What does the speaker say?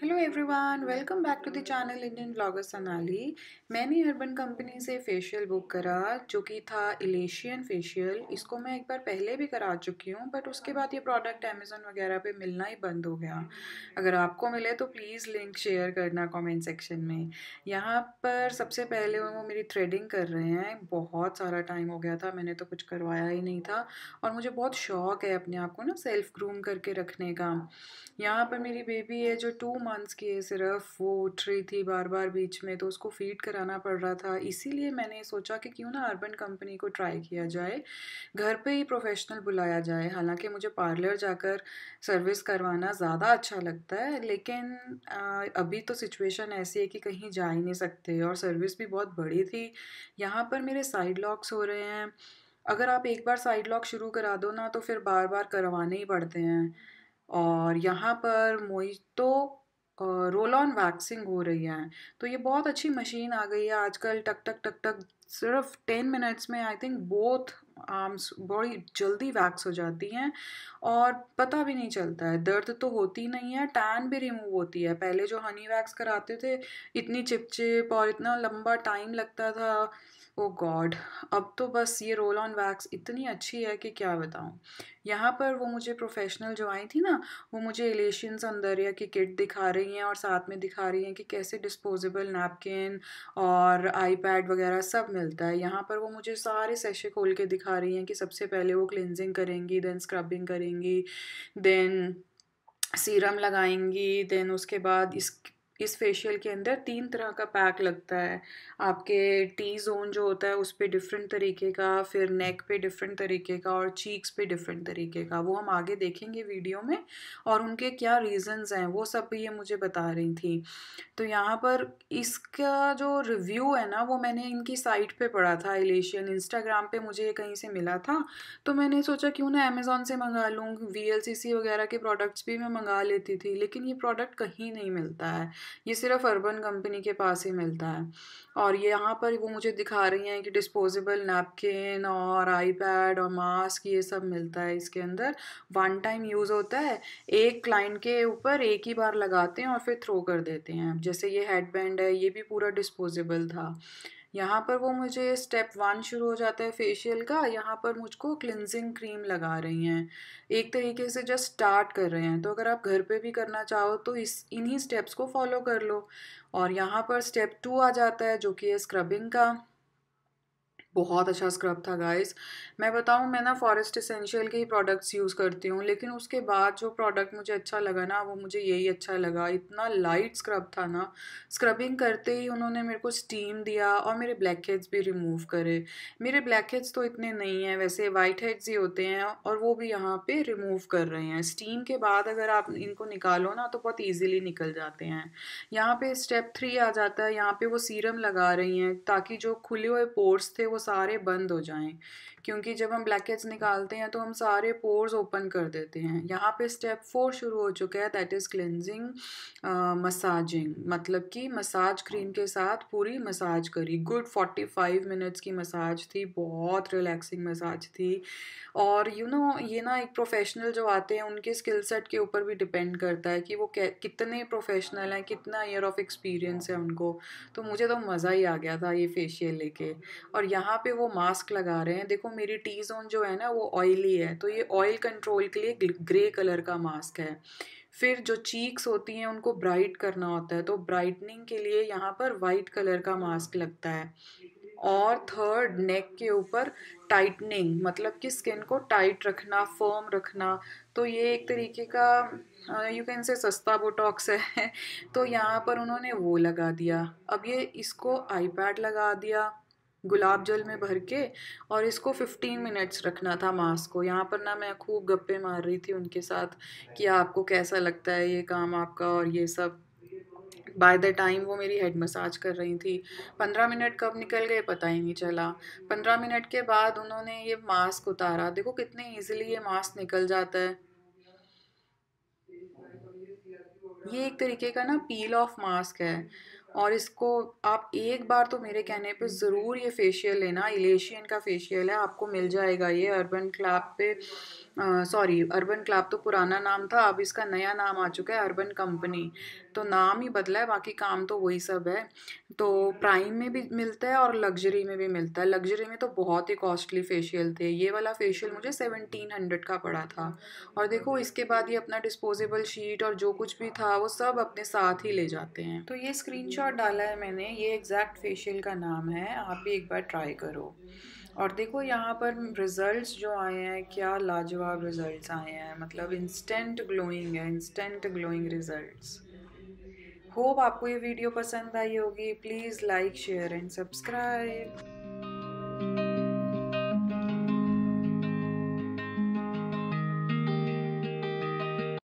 hello everyone welcome back to the channel Indian blogger Sonali मैंने Urban Company से facial book करा जो कि था इलेशियन फेशियल इसको मैं एक बार पहले भी करा चुकी हूँ बट उसके बाद ये प्रोडक्ट अमेज़ोन वगैरह पे मिलना ही बंद हो गया अगर आपको मिले तो प्लीज़ लिंक शेयर करना कमेंट सेक्शन में यहाँ पर सबसे पहले वो मेरी थ्रेडिंग कर रहे हैं बहुत सारा टाइम हो गया था मैंने तो कुछ करवाया ही नहीं था और मुझे बहुत शौक है अपने आप को ना सेल्फ ग्रूम करके रखने का यहाँ पर मेरी बेबी है जो टू मंथ्स की है सिर्फ वो उठ रही थी बार बार बीच में तो उसको फीड कराना पड़ रहा था इसीलिए मैंने सोचा कि क्यों ना अर्बन कंपनी को ट्राई किया जाए घर पे ही प्रोफेशनल बुलाया जाए हालांकि मुझे पार्लर जाकर सर्विस करवाना ज़्यादा अच्छा लगता है लेकिन अभी तो सिचुएशन ऐसी है कि कहीं जा ही नहीं सकते और सर्विस भी बहुत बड़ी थी यहाँ पर मेरे साइड लॉक्स हो रहे हैं अगर आप एक बार साइड लॉक शुरू करा दो ना तो फिर बार बार करवाने ही पड़ते हैं और यहाँ पर मोई तो रोल ऑन वैक्सिंग हो रही है तो ये बहुत अच्छी मशीन आ गई है आजकल टक टक टक टक सिर्फ टेन मिनट्स में आई थिंक बोथ आर्म्स बड़ी जल्दी वैक्स हो जाती हैं और पता भी नहीं चलता है दर्द तो होती नहीं है टैन भी रिमूव होती है पहले जो हनी वैक्स कराते थे इतनी चिपचिप और इतना लंबा टाइम लगता था ओ oh गॉड अब तो बस ये रोल ऑन वैक्स इतनी अच्छी है कि क्या बताऊँ यहाँ पर वो मुझे प्रोफेशनल जो आई थी ना वो मुझे एलेशन या की किट दिखा रही हैं और साथ में दिखा रही हैं कि कैसे डिस्पोजेबल नैपकिन और आईपैड वगैरह सब मिलता है यहाँ पर वो मुझे सारे सेशे खोल के दिखा रही हैं कि सबसे पहले वो क्लिनजिंग करेंगी देन स्क्रबिंग करेंगी देन सीरम लगाएंगी देन उसके बाद इस इस फेशियल के अंदर तीन तरह का पैक लगता है आपके टी जोन जो होता है उस पर डिफरेंट तरीके का फिर नेक पे डिफरेंट तरीके का और चीक्स पे डिफरेंट तरीके का वो हम आगे देखेंगे वीडियो में और उनके क्या रीजंस हैं वो सब ये मुझे बता रही थी तो यहाँ पर इसका जो रिव्यू है ना वो मैंने इनकी साइट पर पढ़ा था एलेशियन इंस्टाग्राम पर मुझे ये कहीं से मिला था तो मैंने सोचा क्यों ना अमेज़ोन से मंगा लूँ वी वगैरह के प्रोडक्ट्स भी मैं मंगा लेती थी लेकिन ये प्रोडक्ट कहीं नहीं मिलता है ये सिर्फ अर्बन कंपनी के पास ही मिलता है और ये यहाँ पर वो मुझे दिखा रही हैं कि डिस्पोजेबल नैपकिन और आईपैड और मास्क ये सब मिलता है इसके अंदर वन टाइम यूज़ होता है एक क्लाइंट के ऊपर एक ही बार लगाते हैं और फिर थ्रो कर देते हैं जैसे ये हेडबैंड है ये भी पूरा डिस्पोजेबल था यहाँ पर वो मुझे स्टेप वन शुरू हो जाता है फेशियल का यहाँ पर मुझको क्लिनजिंग क्रीम लगा रही हैं एक तरीके से जस्ट स्टार्ट कर रहे हैं तो अगर आप घर पे भी करना चाहो तो इस इन्हीं स्टेप्स को फॉलो कर लो और यहाँ पर स्टेप टू आ जाता है जो कि है स्क्रबिंग का बहुत अच्छा स्क्रब था गाइस मैं बताऊँ मैं ना फॉरेस्ट इसेंशियल के ही प्रोडक्ट्स यूज़ करती हूँ लेकिन उसके बाद जो प्रोडक्ट मुझे अच्छा लगा ना वो मुझे यही अच्छा लगा इतना लाइट स्क्रब था ना स्क्रबिंग करते ही उन्होंने मेरे को स्टीम दिया और मेरे ब्लैक हेड्स भी रिमूव करे मेरे ब्लैक हेड्स तो इतने नहीं हैं वैसे वाइट हेड्स ही होते हैं और वो भी यहाँ पर रिमूव कर रहे हैं स्टीम के बाद अगर आप इनको निकालो ना तो बहुत ईजिली निकल जाते हैं यहाँ पर स्टेप थ्री आ जाता है यहाँ पर वो सीरम लगा रही हैं ताकि जो खुले हुए पोर्ट्स थे वो सारे बंद हो जाएं क्योंकि जब हम ब्लैकेट्स निकालते हैं तो हम सारे पोर्स ओपन कर देते हैं यहाँ पे स्टेप फोर शुरू हो चुका है दैट इज़ क्लिनजिंग मसाजिंग मतलब कि मसाज क्रीम के साथ पूरी मसाज करी गुड फोर्टी फाइव मिनट्स की मसाज थी बहुत रिलैक्सिंग मसाज थी और यू you नो know, ये ना एक प्रोफेशनल जो आते हैं उनके स्किल सेट के ऊपर भी डिपेंड करता है कि वो कितने प्रोफेशनल हैं कितना ईयर ऑफ एक्सपीरियंस है उनको तो मुझे तो मज़ा ही आ गया था ये फेशियल लेके और यहाँ यहाँ पे वो मास्क लगा रहे हैं देखो मेरी टी जोन जो है ना वो ऑयली है तो ये ऑयल कंट्रोल के लिए ग्रे कलर का मास्क है फिर जो चीक्स होती हैं उनको ब्राइट करना होता है तो ब्राइटनिंग के लिए यहाँ पर वाइट कलर का मास्क लगता है और थर्ड नेक के ऊपर टाइटनिंग मतलब कि स्किन को टाइट रखना फर्म रखना तो ये एक तरीके का यू कैन से सस्ता बोटॉक्स है तो यहाँ पर उन्होंने वो लगा दिया अब ये इसको आईपैड लगा दिया गुलाब जल में भर के और इसको 15 मिनट्स रखना था मास्क को यहाँ पर ना मैं खूब गप्पे मार रही थी उनके साथ कि आपको कैसा लगता है ये काम आपका और ये सब बाय द टाइम वो मेरी हेड मसाज कर रही थी पंद्रह मिनट कब निकल गए पता ही नहीं चला पंद्रह मिनट के बाद उन्होंने ये मास्क उतारा देखो कितने इजीली ये मास्क निकल जाता है ये एक तरीके का ना पील ऑफ मास्क है और इसको आप एक बार तो मेरे कहने पे ज़रूर ये फेशियल लेना इलेशियन का फेशियल है आपको मिल जाएगा ये अर्बन क्लाब पे सॉरी अर्बन क्लाब तो पुराना नाम था अब इसका नया नाम आ चुका है अर्बन कंपनी तो नाम ही बदला है बाकी काम तो वही सब है तो प्राइम में भी मिलता है और लग्जरी में भी मिलता है लग्जरी में तो बहुत ही कॉस्टली फेशियल थे ये वाला फेशियल मुझे सेवनटीन हंड्रेड का पड़ा था और देखो इसके बाद ये अपना डिस्पोजेबल शीट और जो कुछ भी था वो सब अपने साथ ही ले जाते हैं तो ये स्क्रीन डाला है मैंने ये एग्जैक्ट फेशियल का नाम है आप भी एक बार ट्राई करो और देखो यहाँ पर रिज़ल्ट्स जो आए हैं क्या लाजवाब रिज़ल्ट्स आए हैं मतलब इंस्टेंट ग्लोइंग है इंस्टेंट ग्लोइंग रिज़ल्ट्स होप आपको ये वीडियो पसंद आई होगी please like share and subscribe